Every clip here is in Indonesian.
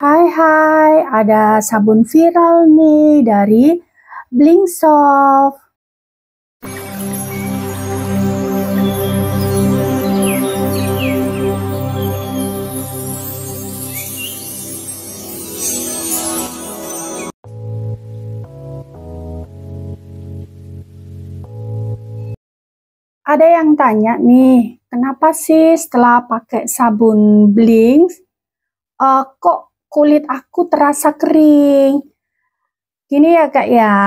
Hai hai, ada sabun viral nih dari Blingsoft. Ada yang tanya nih, kenapa sih setelah pakai sabun Bling uh, eh, kok kulit aku terasa kering. Gini ya kak ya,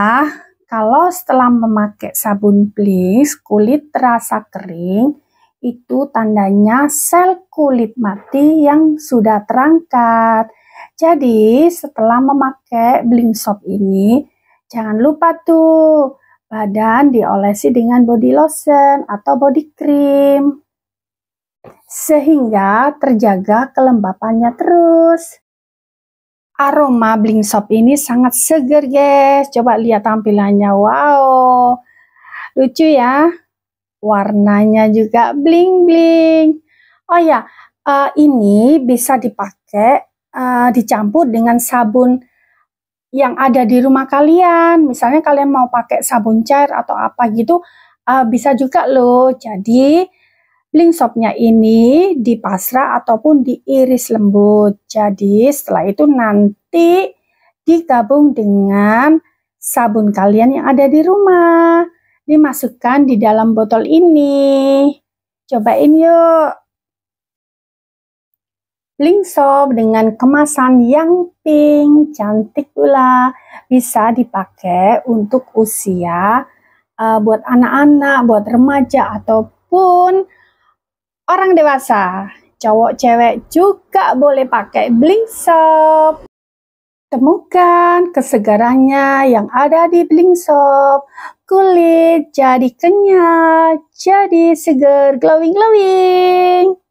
kalau setelah memakai sabun please kulit terasa kering, itu tandanya sel kulit mati yang sudah terangkat. Jadi setelah memakai bling soap ini, jangan lupa tuh badan diolesi dengan body lotion atau body cream sehingga terjaga kelembapannya terus aroma bling sop ini sangat segar guys coba lihat tampilannya wow lucu ya warnanya juga bling bling oh ya uh, ini bisa dipakai uh, dicampur dengan sabun yang ada di rumah kalian misalnya kalian mau pakai sabun cair atau apa gitu uh, bisa juga loh jadi link shopnya ini dipasrah ataupun diiris lembut. Jadi setelah itu nanti digabung dengan sabun kalian yang ada di rumah. Dimasukkan di dalam botol ini. Cobain yuk. Link shop dengan kemasan yang pink, cantik pula. Bisa dipakai untuk usia uh, buat anak-anak, buat remaja ataupun orang dewasa. Cowok cewek juga boleh pakai bling Shop. Temukan kesegarannya yang ada di bling Shop. Kulit jadi kenyal, jadi seger glowing-glowing.